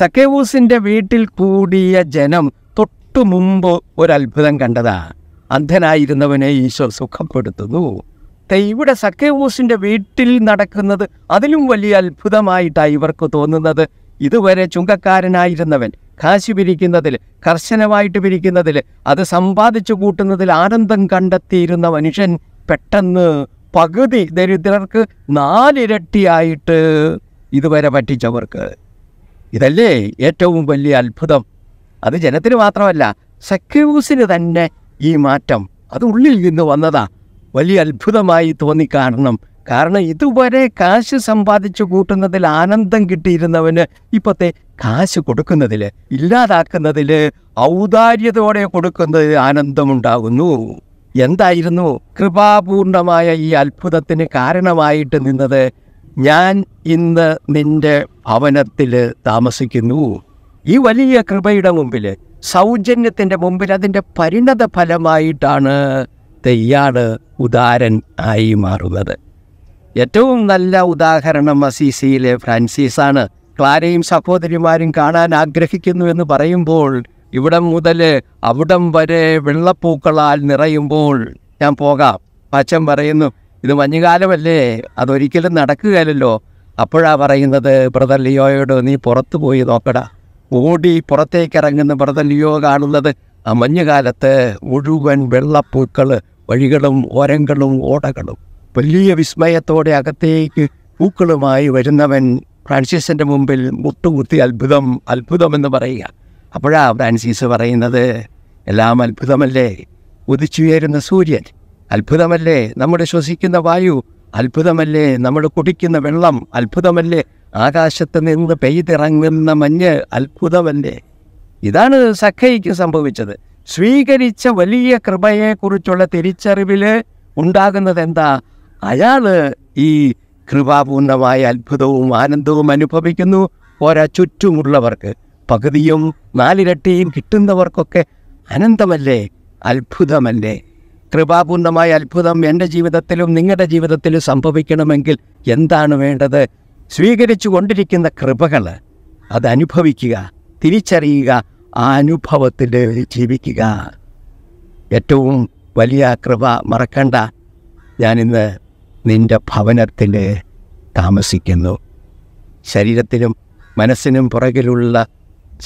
സക്കേവൂസിന്റെ വീട്ടിൽ കൂടിയ ജനം തൊട്ടു മുമ്പ് ഒരത്ഭുതം കണ്ടതാ അന്ധനായിരുന്നവനെ ഈശോ സുഖപ്പെടുത്തുന്നു ഇവിടെ സക്കേവൂസിന്റെ വീട്ടിൽ നടക്കുന്നത് അതിലും വലിയ അത്ഭുതമായിട്ടാണ് ഇവർക്ക് തോന്നുന്നത് ഇതുവരെ ചുങ്കക്കാരനായിരുന്നവൻ കാശ് പിരിക്കുന്നതിൽ കർശനമായിട്ട് പിരിക്കുന്നതിൽ അത് സമ്പാദിച്ചു കൂട്ടുന്നതിൽ ആനന്ദം കണ്ടെത്തിയിരുന്ന മനുഷ്യൻ പെട്ടെന്ന് പകുതി ദരിദ്രർക്ക് നാലിരട്ടിയായിട്ട് ഇതുവരെ പറ്റിച്ചവർക്ക് ഇതല്ലേ ഏറ്റവും വലിയ അത്ഭുതം അത് ജനത്തിന് മാത്രമല്ല സഖ്യൂസിന് തന്നെ ഈ മാറ്റം അത് ഉള്ളിൽ നിന്ന് വന്നതാ വലിയ അത്ഭുതമായി തോന്നിക്കാണണം കാരണം ഇതുവരെ കാശ് സമ്പാദിച്ചു കൂട്ടുന്നതിൽ ആനന്ദം കിട്ടിയിരുന്നവന് ഇപ്പത്തെ കാശ് കൊടുക്കുന്നതിൽ ഇല്ലാതാക്കുന്നതിൽ ഔദാര്യതയോടെ കൊടുക്കുന്നതിൽ ആനന്ദമുണ്ടാകുന്നു എന്തായിരുന്നു കൃപാപൂർണമായ ഈ അത്ഭുതത്തിന് കാരണമായിട്ട് നിന്നത് ഞാൻ ഇന്ന് നിന്റെ ഭവനത്തിൽ താമസിക്കുന്നു ഈ വലിയ കൃപയുടെ മുമ്പിൽ സൗജന്യത്തിൻ്റെ മുമ്പിൽ അതിൻ്റെ പരിണത ഫലമായിട്ടാണ് തെയ്യാട് ഉദാരൻ ആയി മാറുന്നത് ഏറ്റവും നല്ല ഉദാഹരണം അസീസിയിലെ ഫ്രാൻസിസാണ് ക്ലാരയും സഹോദരിമാരും കാണാൻ ആഗ്രഹിക്കുന്നു എന്ന് പറയുമ്പോൾ ഇവിടം മുതൽ അവിടം വരെ വെള്ളപ്പൂക്കളാൽ നിറയുമ്പോൾ ഞാൻ പോകാം അച്ഛൻ പറയുന്നു ഇത് മഞ്ഞുകാലമല്ലേ അതൊരിക്കലും നടക്കുകയല്ലോ അപ്പോഴാ പറയുന്നത് ബ്രദർ ലിയോയോട് നീ പുറത്തു പോയി നോക്കടാ ഓടി പുറത്തേക്ക് ഇറങ്ങുന്ന ബ്രദർ ലിയോ കാണുന്നത് ആ മഞ്ഞുകാലത്ത് മുഴുവൻ വെള്ളപ്പൂക്കൾ വഴികളും ഓരങ്ങളും ഓടകളും വലിയ വിസ്മയത്തോടെ അകത്തേക്ക് പൂക്കളുമായി വരുന്നവൻ ഫ്രാൻസിസിൻ്റെ മുമ്പിൽ മുട്ടുകുത്തി അത്ഭുതം അത്ഭുതമെന്ന് പറയുക അപ്പോഴാ ഫ്രാൻസിസ് പറയുന്നത് എല്ലാം അത്ഭുതമല്ലേ ഉദിച്ചുയരുന്ന സൂര്യൻ അത്ഭുതമല്ലേ നമ്മുടെ ശ്വസിക്കുന്ന വായു അത്ഭുതമല്ലേ നമ്മൾ കുടിക്കുന്ന വെള്ളം അത്ഭുതമല്ലേ ആകാശത്ത് നിന്ന് പെയ്തിറങ്ങുന്ന മഞ്ഞ് അത്ഭുതമല്ലേ ഇതാണ് സഖയ്ക്ക് സംഭവിച്ചത് സ്വീകരിച്ച വലിയ കൃപയെക്കുറിച്ചുള്ള തിരിച്ചറിവിൽ ഉണ്ടാകുന്നത് എന്താ അയാൾ ഈ കൃപാപൂർണമായ അത്ഭുതവും ആനന്ദവും അനുഭവിക്കുന്നു ഓരോ ചുറ്റുമുള്ളവർക്ക് പകുതിയും നാലിരട്ടിയും കിട്ടുന്നവർക്കൊക്കെ അനന്തമല്ലേ അത്ഭുതമല്ലേ കൃപാപൂർണമായ അത്ഭുതം എൻ്റെ ജീവിതത്തിലും നിങ്ങളുടെ ജീവിതത്തിലും സംഭവിക്കണമെങ്കിൽ എന്താണ് വേണ്ടത് സ്വീകരിച്ചു കൊണ്ടിരിക്കുന്ന കൃപകൾ അത് അനുഭവിക്കുക തിരിച്ചറിയുക ആ അനുഭവത്തിൽ ജീവിക്കുക ഏറ്റവും വലിയ കൃപ മറക്കണ്ട ഞാനിന്ന് നിൻ്റെ ഭവനത്തിൽ താമസിക്കുന്നു ശരീരത്തിനും മനസ്സിനും പുറകിലുള്ള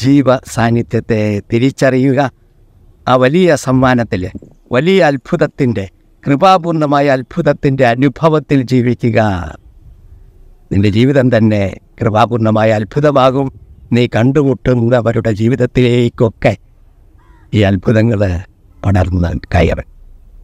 ജീവ സാന്നിധ്യത്തെ തിരിച്ചറിയുക ആ വലിയ സമ്മാനത്തിൽ വലിയ അത്ഭുതത്തിൻ്റെ കൃപാപൂർണമായ അത്ഭുതത്തിൻ്റെ അനുഭവത്തിൽ ജീവിക്കുക നിന്റെ ജീവിതം തന്നെ കൃപാപൂർണമായ അത്ഭുതമാകും നീ കണ്ടുമുട്ടുന്നവരുടെ ജീവിതത്തിലേക്കൊക്കെ ഈ അത്ഭുതങ്ങൾ പടർന്ന് കയറും